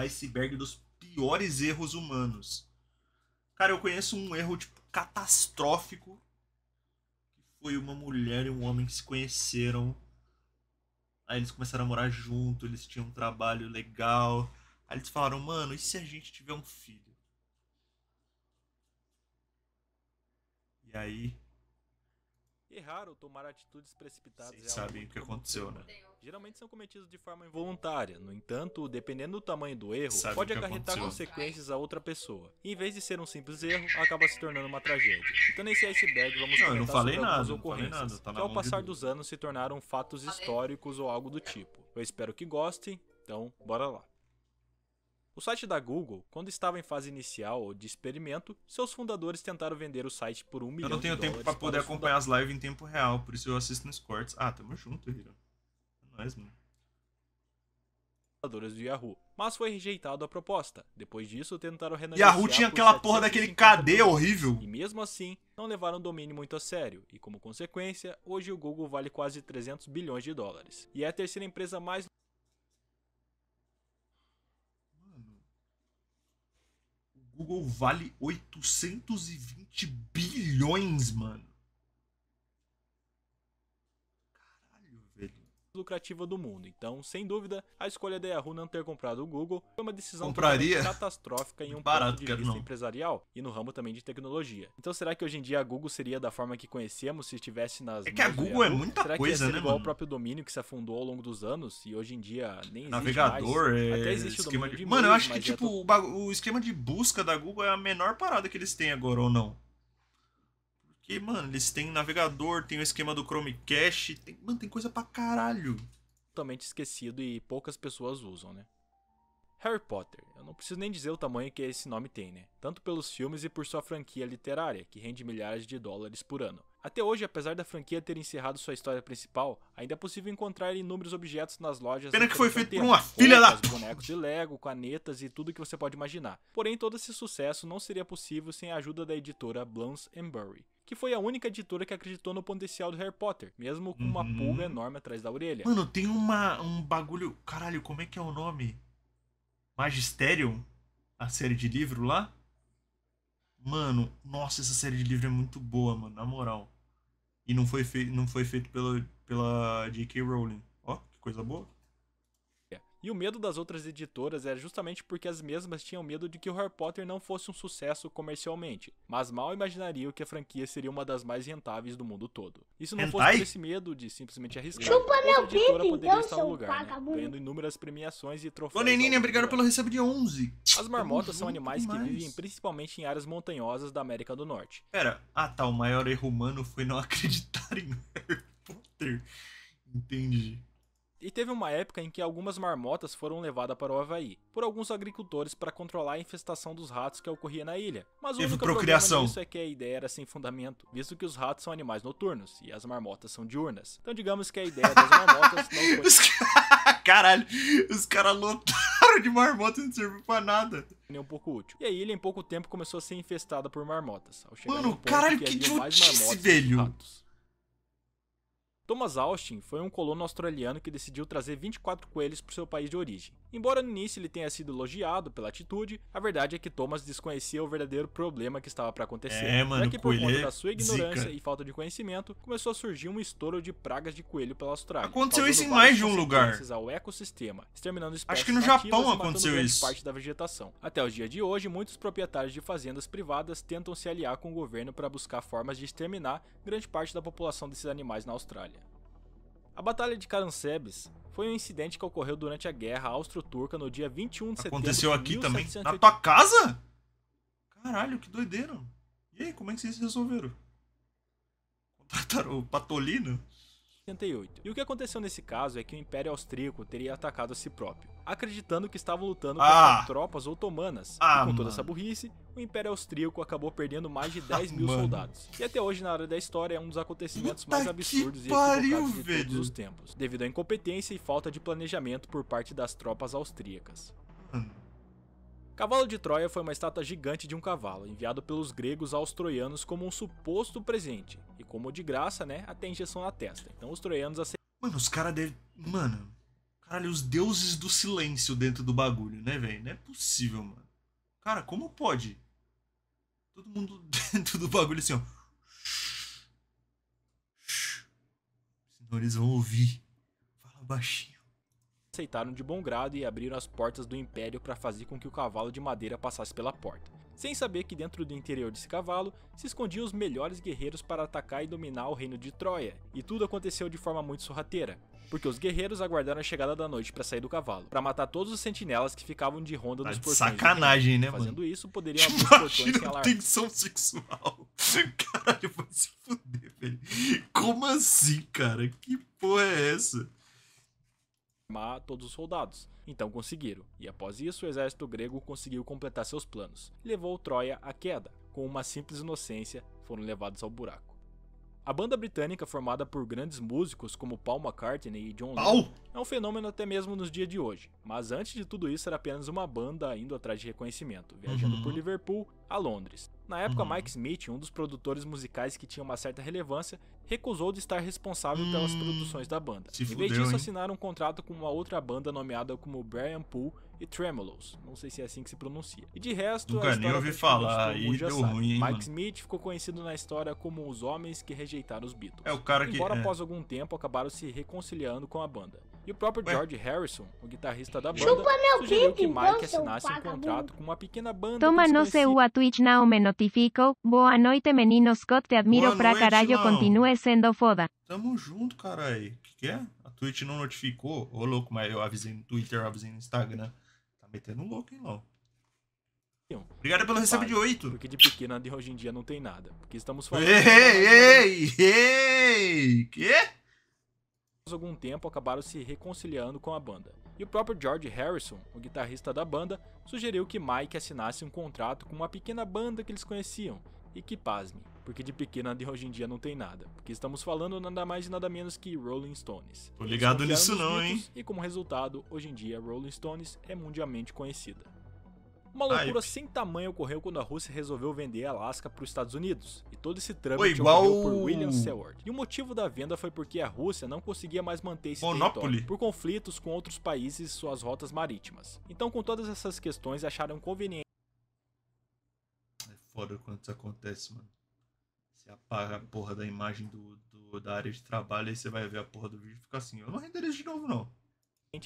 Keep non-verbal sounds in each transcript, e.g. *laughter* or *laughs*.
o iceberg dos piores erros humanos. Cara, eu conheço um erro tipo catastrófico que foi uma mulher e um homem que se conheceram. Aí eles começaram a morar junto, eles tinham um trabalho legal. Aí eles falaram, mano, e se a gente tiver um filho? E aí errar tomar atitudes precipitadas. Vocês é sabem o que aconteceu, né? Geralmente são cometidos de forma involuntária. No entanto, dependendo do tamanho do erro, Sabe pode acarretar consequências a outra pessoa. Em vez de ser um simples erro, acaba se tornando uma tragédia. Então nesse iceberg vamos não, comentar sobre nada, algumas ocorrências tá que ao passar dos anos se tornaram fatos históricos ou algo do tipo. Eu espero que gostem, então bora lá. O site da Google, quando estava em fase inicial ou de experimento, seus fundadores tentaram vender o site por um eu milhão de dólares. Eu não tenho tempo para poder acompanhar as lives em tempo real, por isso eu assisto nos cortes. Ah, tamo junto, Hiro. É nóis, mano do Yahoo, mas foi rejeitado a proposta. Depois disso, tentaram renegociar. Yahoo tinha aquela porra daquele KD horrível. E mesmo assim, não levaram o domínio muito a sério, e como consequência, hoje o Google vale quase 300 bilhões de dólares. E é a terceira empresa mais Google vale 820 bilhões, mano. lucrativa do mundo. Então, sem dúvida, a escolha da Yahoo não ter comprado o Google foi uma decisão *laughs* catastrófica em um Barato, ponto de vista não. empresarial e no ramo também de tecnologia. Então, será que hoje em dia a Google seria da forma que conhecemos se estivesse nas É que a Google é muita será coisa, que ia ser né, igual mano? o próprio domínio que se afundou ao longo dos anos e hoje em dia nem Navegador, mais. É... Até existe esquema o esquema de... de... Mano, eu acho que é tipo é o esquema de busca da Google é a menor parada que eles têm agora ou não. Porque, mano, eles têm navegador, tem o esquema do Chromecast, tem, mano, tem coisa pra caralho. Totalmente esquecido e poucas pessoas usam, né? Harry Potter. Eu não preciso nem dizer o tamanho que esse nome tem, né? Tanto pelos filmes e por sua franquia literária, que rende milhares de dólares por ano. Até hoje, apesar da franquia ter encerrado sua história principal, ainda é possível encontrar inúmeros objetos nas lojas. Pena que foi feito por uma filha da bonecos de Lego, canetas e tudo que você pode imaginar. Porém, todo esse sucesso não seria possível sem a ajuda da editora Bloomsbury que foi a única editora que acreditou no potencial do Harry Potter, mesmo com uma uhum. pulga enorme atrás da orelha. Mano, tem uma, um bagulho. Caralho, como é que é o nome? Magisterium? A série de livro lá? Mano, nossa, essa série de livro é muito boa, mano, na moral. E não foi, fei não foi feito pela, pela J.K. Rowling. Ó, que coisa boa. E o medo das outras editoras era justamente porque as mesmas tinham medo de que o Harry Potter não fosse um sucesso comercialmente, mas mal imaginariam que a franquia seria uma das mais rentáveis do mundo todo. Isso não fosse por esse medo de simplesmente arriscar, Chupa outra editora pique, então, poderia então, estar no lugar, né? ganhando inúmeras premiações e troféus. Ô obrigado pelo recebo de 11. As marmotas são animais que vivem principalmente em áreas montanhosas da América do Norte. Pera, ah tá, o maior erro humano foi não *laughs* acreditar em Harry Potter. Entendi. E teve uma época em que algumas marmotas foram levadas para o Havaí, por alguns agricultores para controlar a infestação dos ratos que ocorria na ilha. Mas o único problema disso é que a ideia era sem fundamento, visto que os ratos são animais noturnos e as marmotas são diurnas. Então digamos que a ideia das marmotas não *laughs* foi... *laughs* Caralho, os caras lotaram de marmotas e não serviu pra nada nem um pouco útil. E a ilha em pouco tempo começou a ser infestada por marmotas. Mano, caralho, que, que idiotice, velho! Thomas Austin foi um colono australiano que decidiu trazer 24 coelhos para o seu país de origem. Embora no início ele tenha sido elogiado pela atitude, a verdade é que Thomas desconhecia o verdadeiro problema que estava para acontecer. É, mano, já que por conta é da sua ignorância zica. e falta de conhecimento, começou a surgir um estouro de pragas de coelho pela Austrália. Aconteceu isso em mais de um lugar. ao ecossistema, exterminando espécies Acho que no Japão aconteceu isso. parte da vegetação. Até os dias de hoje, muitos proprietários de fazendas privadas tentam se aliar com o governo para buscar formas de exterminar grande parte da população desses animais na Austrália. A Batalha de Karansebes foi um incidente que ocorreu durante a Guerra Austro-Turca no dia 21 de Aconteceu setembro. Aconteceu aqui 1780. também? Na tua casa? Caralho, que doideira. E aí, como é que vocês resolveram? Contrataram o Patolino? E o que aconteceu nesse caso é que o Império Austríaco teria atacado a si próprio acreditando que estavam lutando contra ah. tropas otomanas. Ah, e com toda mano. essa burrice, o Império Austríaco acabou perdendo mais de 10 ah, mil soldados. E até hoje, na área da história, é um dos acontecimentos Puta mais absurdos e equivocados de velho. todos os tempos, devido à incompetência e falta de planejamento por parte das tropas austríacas. Hum. Cavalo de Troia foi uma estátua gigante de um cavalo, enviado pelos gregos aos troianos como um suposto presente, e como de graça, né, até injeção na testa. Então os troianos aceitaram. Mano, os caras dele. Mano, Caralho, os deuses do silêncio dentro do bagulho, né, velho? Não é possível, mano. Cara, como pode? Todo mundo *laughs* dentro do bagulho assim, ó. Senão eles vão ouvir. Fala baixinho. Aceitaram de bom grado e abriram as portas do império para fazer com que o cavalo de madeira passasse pela porta sem saber que dentro do interior desse cavalo se escondiam os melhores guerreiros para atacar e dominar o reino de Troia. E tudo aconteceu de forma muito sorrateira, porque os guerreiros aguardaram a chegada da noite para sair do cavalo, para matar todos os sentinelas que ficavam de ronda tá dos nos portões. Sacanagem, né, mano? Fazendo isso, poderiam tipo, abrir os portões sem alarme. tensão sexual. *laughs* Caralho, vai se fuder, velho. Como assim, cara? Que porra é essa? armar todos os soldados. Então conseguiram, e após isso o exército grego conseguiu completar seus planos. Levou Troia à queda. Com uma simples inocência, foram levados ao buraco. A banda britânica, formada por grandes músicos como Paul McCartney e John Lennon, é um fenômeno até mesmo nos dias de hoje. Mas antes de tudo isso, era apenas uma banda indo atrás de reconhecimento, viajando uhum. por Liverpool a Londres. Na época, uhum. Mike Smith, um dos produtores musicais que tinha uma certa relevância, recusou de estar responsável pelas hum, produções da banda. e em vez fudeu, disso, hein? assinaram um contrato com uma outra banda nomeada como Brian Poole, e Tremolos. Não sei se é assim que se pronuncia. E de resto, Nunca a história nem ouvi falar, e deu sabe. ruim, hein, Mike mano? Smith ficou conhecido na história como os homens que rejeitaram os Beatles. É o cara que Embora é. após algum tempo acabaram se reconciliando com a banda. E o próprio Ué? George Harrison, o guitarrista da banda, sugeriu que Mike então, assinasse um contrato com uma pequena banda. Toma no seu a Twitch não me notifico. Boa noite, menino Scott, te admiro Boa pra noite, caralho, mano. continue sendo foda. Tamo junto, carai. O que, que é? A Twitch não notificou? Ô, louco, mas eu avisei no Twitter, eu avisei no Instagram metendo louco LOL. Obrigado pelo recebo de 8. Porque de pequena de hoje em dia não tem nada. Porque estamos falando. Ei, ei, ei! Quê? algum tempo acabaram se reconciliando com a banda. E o próprio George Harrison, o guitarrista da banda, sugeriu que Mike assinasse um contrato com uma pequena banda que eles conheciam e que, pasme, porque de pequena de hoje em dia não tem nada, porque estamos falando nada mais e nada menos que Rolling Stones. Tô ligado nisso não, hein? E como resultado, hoje em dia Rolling Stones é mundialmente conhecida. Uma loucura Ai, sem tamanho ocorreu quando a Rússia resolveu vender Alaska para os Estados Unidos, e todo esse trâmite igual... ocorreu por William Seward. E o motivo da venda foi porque a Rússia não conseguia mais manter esse Monopoly. por conflitos com outros países e suas rotas marítimas. Então, com todas essas questões, acharam conveniente... É foda quando isso acontece, mano. Você apaga a porra da imagem do, do da área de trabalho e você vai ver a porra do vídeo e fica assim, eu não renderizo de novo não.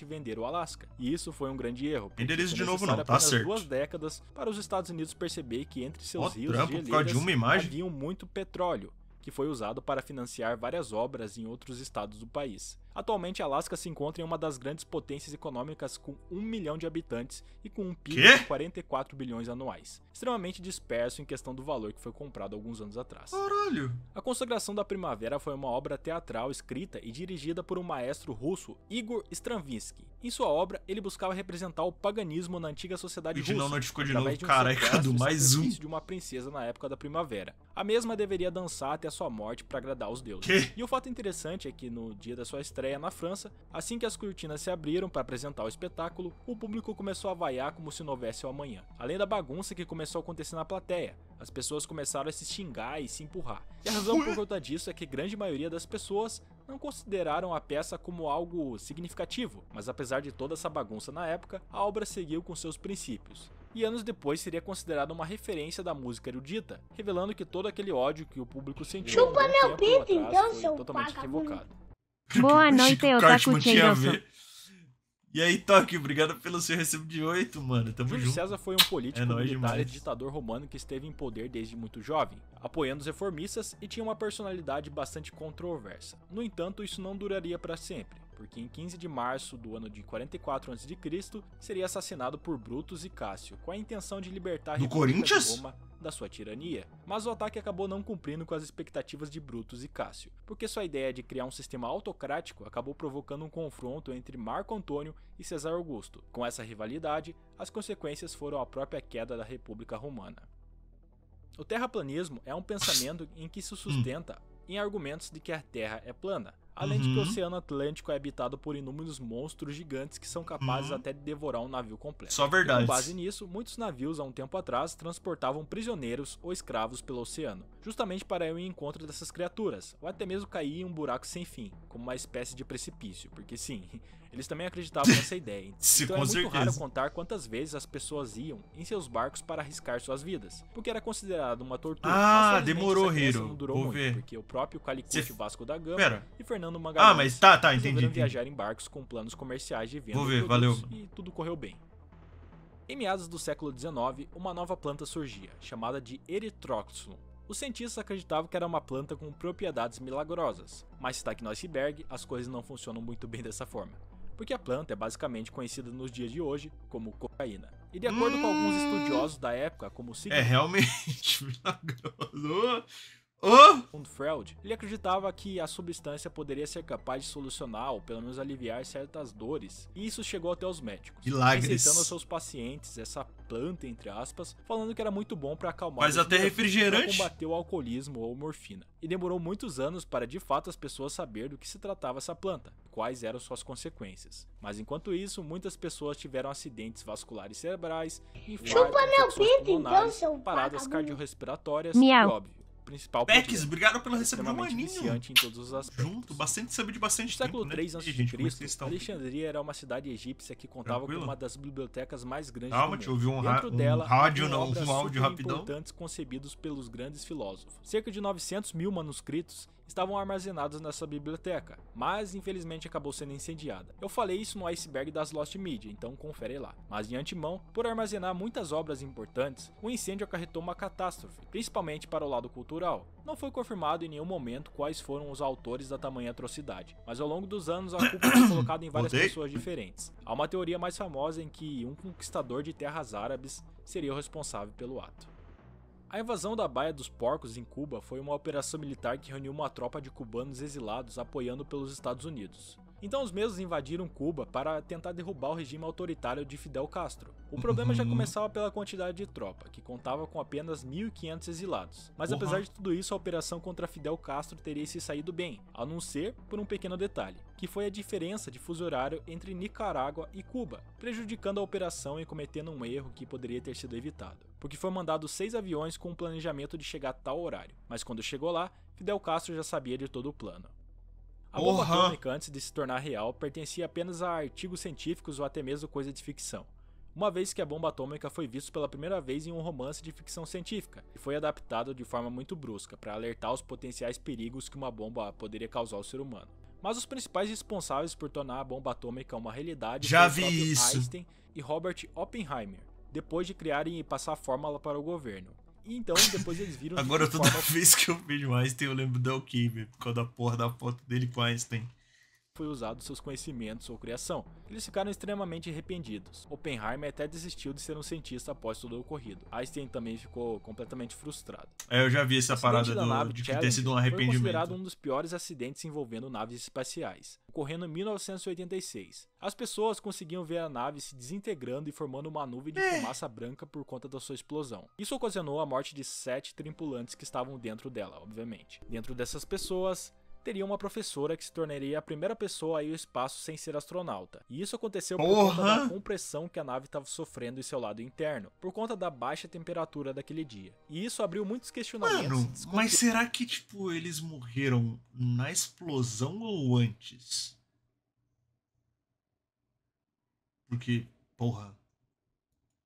Vender o Alasca. E isso foi um grande erro. renderizo de novo, não, tá certo. duas décadas para os Estados Unidos perceber que entre seus oh, rios trampo, geleiras, de uma imagem. haviam muito petróleo, que foi usado para financiar várias obras em outros estados do país. Atualmente, Alasca se encontra em uma das grandes potências econômicas com 1 milhão de habitantes e com um PIB de 44 bilhões anuais, extremamente disperso em questão do valor que foi comprado alguns anos atrás. Caralho! A Consagração da Primavera foi uma obra teatral escrita e dirigida por um maestro russo, Igor Stravinsky. Em sua obra, ele buscava representar o paganismo na antiga sociedade russa. Não notificou de novo, de um caraca, do mais um. de uma princesa na época da primavera. A mesma deveria dançar até sua morte para agradar os deuses. Que? E o fato interessante é que no dia da sua estreia estreia na França, assim que as cortinas se abriram para apresentar o espetáculo, o público começou a vaiar como se não houvesse o amanhã. Além da bagunça que começou a acontecer na plateia, as pessoas começaram a se xingar e se empurrar. E a razão por conta disso é que grande maioria das pessoas não consideraram a peça como algo significativo, mas apesar de toda essa bagunça na época, a obra seguiu com seus princípios. E anos depois seria considerada uma referência da música erudita, revelando que todo aquele ódio que o público sentiu Chupa meu era então, seu totalmente equivocado. Boa *laughs* noite, Otaku Cheiroso. E aí, Toque, obrigado pelo seu recibo de 8, mano. Tamo Júlio junto. César foi um político é militar e ditador romano que esteve em poder desde muito jovem, apoiando os reformistas e tinha uma personalidade bastante controversa. No entanto, isso não duraria para sempre porque em 15 de março do ano de 44 a.C. seria assassinado por Brutus e Cássio, com a intenção de libertar do Corinthians? Roma da sua tirania. Mas o ataque acabou não cumprindo com as expectativas de Brutus e Cássio, porque sua ideia de criar um sistema autocrático acabou provocando um confronto entre Marco Antônio e César Augusto. Com essa rivalidade, as consequências foram a própria queda da República Romana. O terraplanismo é um pensamento em que se sustenta em argumentos de que a Terra é plana, Além uhum. de que o uhum. Oceano Atlântico é habitado por inúmeros monstros gigantes que são capazes uhum. até de devorar um navio completo. Só verdade. com base nisso, muitos navios há um tempo atrás transportavam prisioneiros ou escravos pelo oceano, justamente para ir ao encontro dessas criaturas, ou até mesmo cair em um buraco sem fim, como uma espécie de precipício, porque sim, *laughs* eles também acreditavam nessa ideia. *laughs* Sim, então é muito certeza. raro contar quantas vezes as pessoas iam em seus barcos para arriscar suas vidas, porque era considerado uma tortura. Ah, demorou, Hiro. Não durou Vou muito, ver. porque o próprio Calicut Vasco da Gama Pera. e Fernando ah, mas tá, tá, entendi. entendi. viajar em barcos com planos comerciais de venda Vou ver, produtos, valeu. e tudo correu bem. Em meados do século XIX, uma nova planta surgia, chamada de Erythroxylum. Os cientistas acreditavam que era uma planta com propriedades milagrosas, mas está aqui no iceberg, as coisas não funcionam muito bem dessa forma porque a planta é basicamente conhecida nos dias de hoje como cocaína. E de acordo hum, com alguns hum. estudiosos da época, como cigarro. É realmente *laughs* milagroso. Hã? Oh? Freud, ele acreditava que a substância poderia ser capaz de solucionar ou pelo menos aliviar certas dores, e isso chegou até os médicos. Milagres. aos seus pacientes essa planta, entre aspas, falando que era muito bom para acalmar. Mas até refrigerante. combater o alcoolismo ou morfina. E demorou muitos anos para de fato as pessoas saber do que se tratava essa planta, e quais eram suas consequências. Mas enquanto isso, muitas pessoas tiveram acidentes vasculares cerebrais, infartos, Chupa meu pinto, então, seu paradas cardiorrespiratórias Miau. e óbvio principal. Pex, obrigado pelo é receber um aninho. em todos os aspectos. Junto, bastante saber de bastante no século tempo, 3 né? a.C., Alexandria era uma cidade egípcia que contava Tranquilo? com uma das bibliotecas mais grandes Calma, do mundo. Um Dentro um dela, rádio, não, um áudio rapidão. importantes concebidos pelos grandes filósofos. Cerca de 900 mil manuscritos estavam armazenados nessa biblioteca, mas infelizmente acabou sendo incendiada. Eu falei isso no iceberg das Lost Media, então confere lá. Mas de antemão, por armazenar muitas obras importantes, o incêndio acarretou uma catástrofe, principalmente para o lado cultural. Não foi confirmado em nenhum momento quais foram os autores da tamanha atrocidade, mas ao longo dos anos a culpa foi colocada em várias pessoas diferentes. Há uma teoria mais famosa em que um conquistador de terras árabes seria o responsável pelo ato. A invasão da Baía dos Porcos em Cuba foi uma operação militar que reuniu uma tropa de cubanos exilados apoiando pelos Estados Unidos. Então os mesmos invadiram Cuba para tentar derrubar o regime autoritário de Fidel Castro. O problema já uhum. começava pela quantidade de tropa, que contava com apenas 1.500 exilados. Mas apesar de tudo isso, a operação contra Fidel Castro teria se saído bem, a não ser por um pequeno detalhe, que foi a diferença de fuso horário entre Nicarágua e Cuba, prejudicando a operação e cometendo um erro que poderia ter sido evitado porque foi mandado seis aviões com o planejamento de chegar a tal horário, mas quando chegou lá, Fidel Castro já sabia de todo o plano. A bomba atômica, antes de se tornar real, pertencia apenas a artigos científicos ou até mesmo coisa de ficção, uma vez que a bomba atômica foi vista pela primeira vez em um romance de ficção científica e foi adaptado de forma muito brusca para alertar os potenciais perigos que uma bomba poderia causar ao ser humano. Mas os principais responsáveis por tornar a bomba atômica uma realidade Já foram vi isso. Einstein e Robert Oppenheimer, depois de criarem e passar a fórmula para o governo. E então, depois eles viram. *laughs* Agora, toda forma... vez que eu vejo Einstein, eu lembro do Alquimia, por causa da porra da foto dele com Einstein foi usado seus conhecimentos ou criação. Eles ficaram extremamente arrependidos. Oppenheimer até desistiu de ser um cientista após tudo o ocorrido. Einstein também ficou completamente frustrado. É, eu já vi essa parada do, de ter sido um arrependimento. Foi considerado um dos piores acidentes envolvendo naves espaciais, ocorrendo em 1986. As pessoas conseguiam ver a nave se desintegrando e formando uma nuvem de é. fumaça branca por conta da sua explosão. Isso ocasionou a morte de sete tripulantes que estavam dentro dela, obviamente. Dentro dessas pessoas, teria uma professora que se tornaria a primeira pessoa a ir ao espaço sem ser astronauta. E isso aconteceu por Porra. conta da compressão que a nave estava sofrendo em seu lado interno, por conta da baixa temperatura daquele dia. E isso abriu muitos questionamentos. Mano, mas será que tipo eles morreram na explosão ou antes? Porque, porra,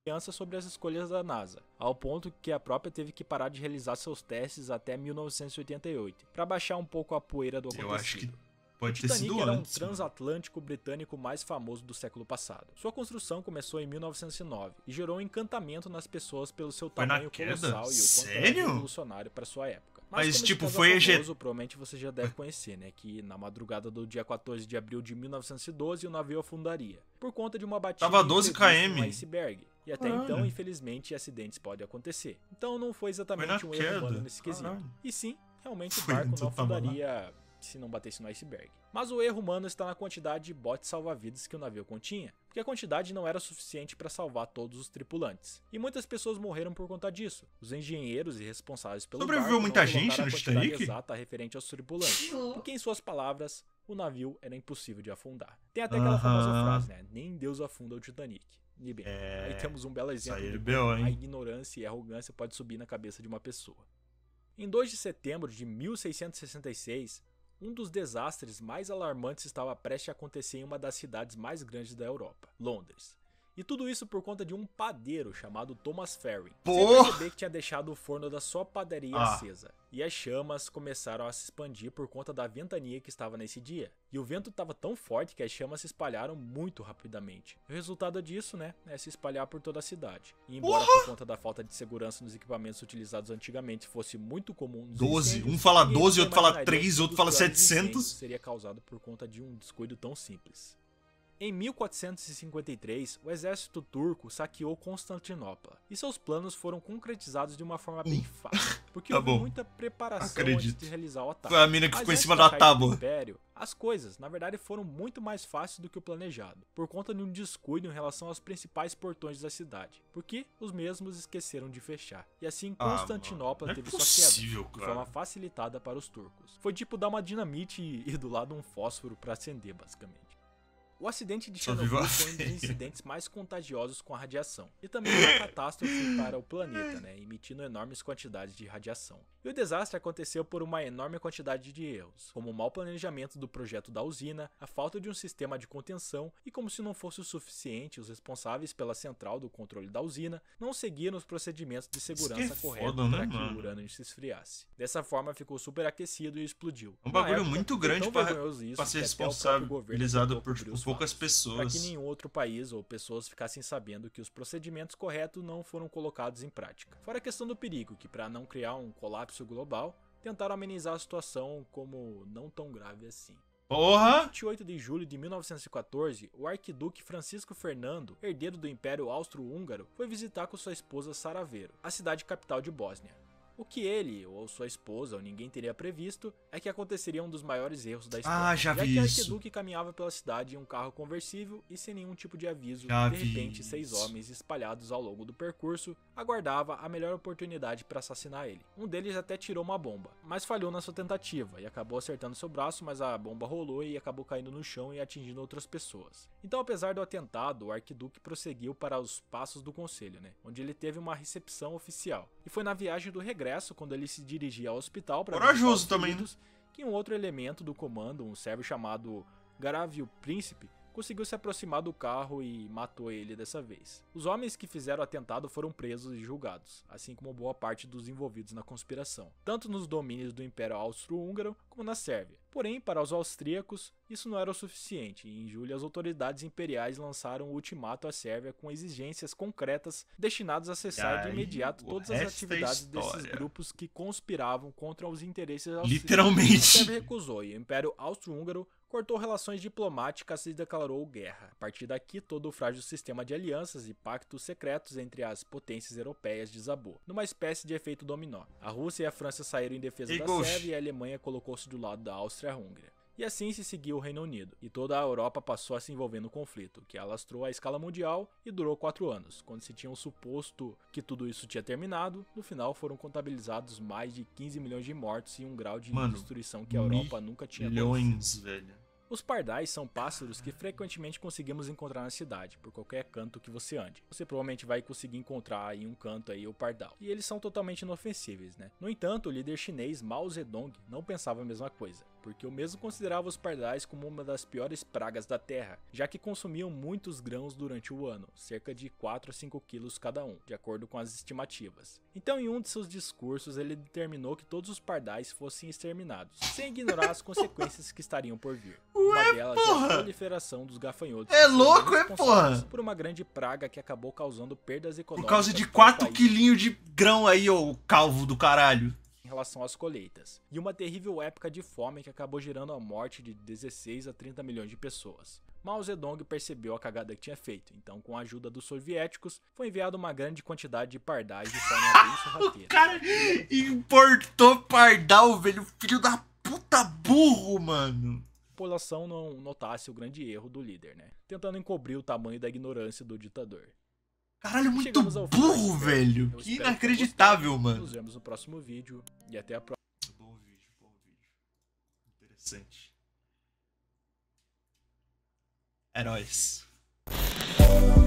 desconfiança sobre as escolhas da NASA, ao ponto que a própria teve que parar de realizar seus testes até 1988, para baixar um pouco a poeira do acontecido. Eu acho que Pode ter Titanic sido era um né? transatlântico britânico mais famoso do século passado. Sua construção começou em 1909 e gerou um encantamento nas pessoas pelo seu foi tamanho colossal e o quanto revolucionário para sua época. Mas, Mas tipo, foi é famoso, provavelmente você já deve conhecer, né, que na madrugada do dia 14 de abril de 1912 o navio afundaria por conta de uma batida Tava 12 km. um iceberg e até Caralho. então, infelizmente, acidentes podem acontecer. Então não foi exatamente um queda. erro humano nesse quesito. Caralho. E sim, realmente o barco não afundaria se não batesse no iceberg. Mas o erro humano está na quantidade de botes salva-vidas que o navio continha, porque a quantidade não era suficiente para salvar todos os tripulantes. E muitas pessoas morreram por conta disso. Os engenheiros e responsáveis pelo Sobreviveu barco muita gente no Titanic? exata referente aos tripulantes, porque em suas palavras, o navio era impossível de afundar. Tem até aquela uh -huh. famosa frase, né? Nem Deus afunda o Titanic. É... Aí temos um belo exemplo de como a ignorância e a arrogância pode subir na cabeça de uma pessoa. Em 2 de setembro de 1666, um dos desastres mais alarmantes estava prestes a acontecer em uma das cidades mais grandes da Europa, Londres. E tudo isso por conta de um padeiro chamado Thomas Ferry, Porra. sem perceber que tinha deixado o forno da sua padaria ah. acesa. E as chamas começaram a se expandir por conta da ventania que estava nesse dia. E o vento estava tão forte que as chamas se espalharam muito rapidamente. O resultado disso, né, é se espalhar por toda a cidade. E embora por conta da falta de segurança nos equipamentos utilizados antigamente fosse muito comum... 12, um fala 12, outro fala 3, outro fala 700. Seria causado por conta de um descuido tão simples. Em 1453, o exército turco saqueou Constantinopla, e seus planos foram concretizados de uma forma bem hum. fácil, porque *laughs* tá houve bom. muita preparação Acredito. antes de realizar o ataque. Foi a mina que ficou em cima da tábua. Império, as coisas, na verdade, foram muito mais fáceis do que o planejado, por conta de um descuido em relação aos principais portões da cidade, porque os mesmos esqueceram de fechar. E assim, ah, Constantinopla ah, teve é possível, sua queda, cara. de forma facilitada para os turcos. Foi tipo dar uma dinamite e, e do lado um fósforo para acender, basicamente. O acidente de Chernobyl foi um dos incidentes mais contagiosos com a radiação, e também uma *laughs* catástrofe para o planeta, né, emitindo enormes quantidades de radiação. E o desastre aconteceu por uma enorme quantidade de erros, como o mau planejamento do projeto da usina, a falta de um sistema de contenção e, como se não fosse o suficiente, os responsáveis pela central do controle da usina não seguiram os procedimentos de segurança é corretos para né, que mano? o urânio se esfriasse. Dessa forma, ficou superaquecido e explodiu. É um bagulho época, muito grande para ser responsabilizado por tipo, poucas pessoas. Para que nenhum outro país ou pessoas ficassem sabendo que os procedimentos corretos não foram colocados em prática. Fora a questão do perigo, que para não criar um colapso global, tentaram amenizar a situação como não tão grave assim. Porra! 28 de julho de 1914, o arquiduque Francisco Fernando, herdeiro do Império Austro-Húngaro, foi visitar com sua esposa Sarajevo, a cidade capital de Bósnia. O que ele ou sua esposa ou ninguém teria previsto é que aconteceria um dos maiores erros da história. Ah, já vi já que isso. caminhava pela cidade em um carro conversível e sem nenhum tipo de aviso, já de repente seis isso. homens espalhados ao longo do percurso aguardava a melhor oportunidade para assassinar ele. Um deles até tirou uma bomba, mas falhou na sua tentativa e acabou acertando seu braço, mas a bomba rolou e acabou caindo no chão e atingindo outras pessoas. Então, apesar do atentado, o Arquiduque prosseguiu para os passos do conselho, né, onde ele teve uma recepção oficial. E foi na viagem do regresso quando ele se dirigia ao hospital para corajoso também, né? feridos, né? que um outro elemento do comando, um servo chamado Garavio Príncipe, conseguiu se aproximar do carro e matou ele dessa vez. Os homens que fizeram o atentado foram presos e julgados, assim como boa parte dos envolvidos na conspiração, tanto nos domínios do Império Austro-Húngaro como na Sérvia. Porém, para os austríacos, isso não era o suficiente, e em julho as autoridades imperiais lançaram o ultimato à Sérvia com exigências concretas destinadas a cessar aí, de imediato todas as é atividades é desses grupos que conspiravam contra os interesses austríacos. Literalmente. A Sérvia recusou e o Império Austro-Húngaro cortou relações diplomáticas e declarou guerra. A partir daqui, todo o frágil sistema de alianças e pactos secretos entre as potências europeias desabou, numa espécie de efeito dominó. A Rússia e a França saíram em defesa e da Sérvia e a Alemanha colocou-se do lado da Áustria-Hungria. E assim se seguiu o Reino Unido, e toda a Europa passou a se envolver no conflito, que alastrou a escala mundial e durou quatro anos. Quando se tinham suposto que tudo isso tinha terminado, no final foram contabilizados mais de 15 milhões de mortos e um grau de Mano, destruição que a Europa nunca tinha milhões, velho. Os pardais são pássaros que frequentemente conseguimos encontrar na cidade, por qualquer canto que você ande. Você provavelmente vai conseguir encontrar em um canto aí o pardal. E eles são totalmente inofensíveis, né? No entanto, o líder chinês Mao Zedong não pensava a mesma coisa, porque o mesmo considerava os pardais como uma das piores pragas da terra, já que consumiam muitos grãos durante o ano, cerca de 4 a 5 quilos cada um, de acordo com as estimativas. Então, em um de seus discursos, ele determinou que todos os pardais fossem exterminados, sem ignorar as consequências que estariam por vir. *laughs* Uma Ué, porra. é proliferação dos gafanhotos. É louco, é porra! Por uma grande praga que acabou causando perdas econômicas. Por causa de 4 quilinhos de grão aí, ô calvo do caralho em relação às colheitas, e uma terrível época de fome que acabou gerando a morte de 16 a 30 milhões de pessoas. Mao Zedong percebeu a cagada que tinha feito, então, com a ajuda dos soviéticos, foi enviada uma grande quantidade de pardais de forma de *laughs* sorrateira. o cara importou pardal, velho, filho da puta burro, mano população não notasse o grande erro do líder, né? Tentando encobrir o tamanho da ignorância do ditador. Caralho, muito burro, velho! que inacreditável, que mano! Nos vemos no próximo vídeo e até a próxima. Bom vídeo, bom vídeo. Interessante. Heróis. É